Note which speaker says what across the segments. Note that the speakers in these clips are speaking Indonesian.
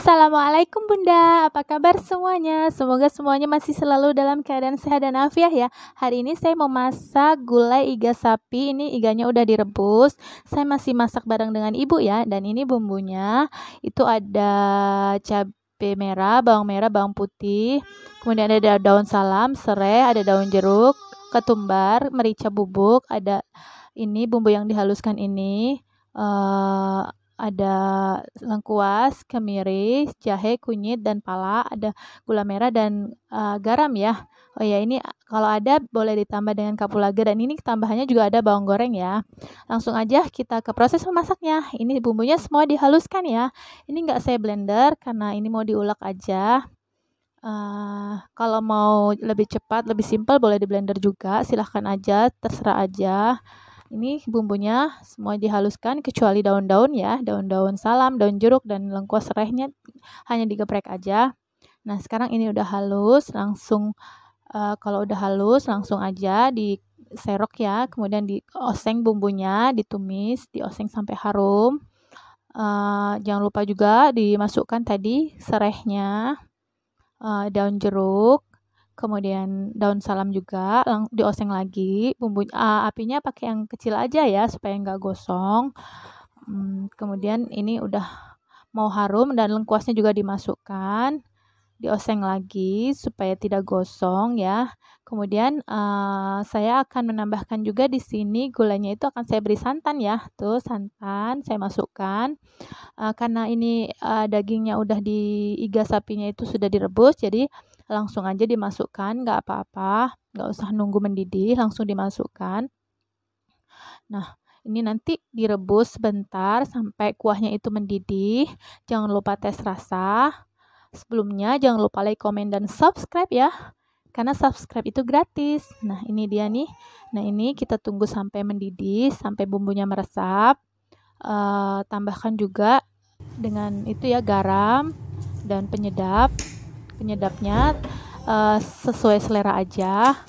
Speaker 1: Assalamualaikum Bunda, apa kabar semuanya? Semoga semuanya masih selalu dalam keadaan sehat dan afiah ya Hari ini saya mau masak gulai iga sapi, ini iganya udah direbus Saya masih masak bareng dengan ibu ya Dan ini bumbunya, itu ada cabe merah, bawang merah, bawang putih Kemudian ada daun salam, serai, ada daun jeruk, ketumbar, merica bubuk Ada ini bumbu yang dihaluskan ini uh, ada lengkuas, kemiri, jahe, kunyit dan pala, ada gula merah dan uh, garam ya. Oh ya, ini kalau ada boleh ditambah dengan kapulaga dan ini tambahannya juga ada bawang goreng ya. Langsung aja kita ke proses memasaknya. Ini bumbunya semua dihaluskan ya. Ini nggak saya blender karena ini mau diulek aja. Uh, kalau mau lebih cepat, lebih simpel boleh di blender juga, silahkan aja, terserah aja. Ini bumbunya semua dihaluskan kecuali daun-daun ya, daun-daun salam, daun jeruk dan lengkuas serehnya hanya digeprek aja. Nah, sekarang ini udah halus, langsung uh, kalau udah halus langsung aja di serok ya, kemudian dioseng bumbunya, ditumis, dioseng sampai harum. Uh, jangan lupa juga dimasukkan tadi serehnya, uh, daun jeruk, kemudian daun salam juga lang dioseng lagi bumbu uh, apinya pakai yang kecil aja ya supaya nggak gosong hmm, kemudian ini udah mau harum dan lengkuasnya juga dimasukkan dioseng lagi supaya tidak gosong ya kemudian uh, saya akan menambahkan juga di sini gulanya itu akan saya beri santan ya tuh santan saya masukkan uh, karena ini uh, dagingnya udah di iga sapinya itu sudah direbus jadi langsung aja dimasukkan, nggak apa-apa, nggak usah nunggu mendidih, langsung dimasukkan. Nah, ini nanti direbus sebentar sampai kuahnya itu mendidih. Jangan lupa tes rasa. Sebelumnya jangan lupa like, komen, dan subscribe ya. Karena subscribe itu gratis. Nah, ini dia nih. Nah, ini kita tunggu sampai mendidih, sampai bumbunya meresap. Uh, tambahkan juga dengan itu ya garam dan penyedap penyedapnya uh, sesuai selera aja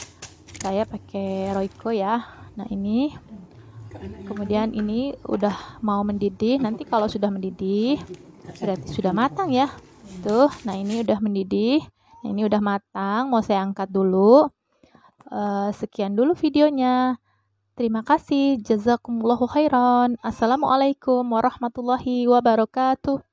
Speaker 1: saya pakai Royco ya nah ini kemudian ini udah mau mendidih nanti kalau sudah mendidih berarti sudah matang ya tuh nah ini udah mendidih nah ini udah matang mau saya angkat dulu uh, sekian dulu videonya Terima kasih. Jazakumullahu khairan. Assalamualaikum warahmatullahi wabarakatuh.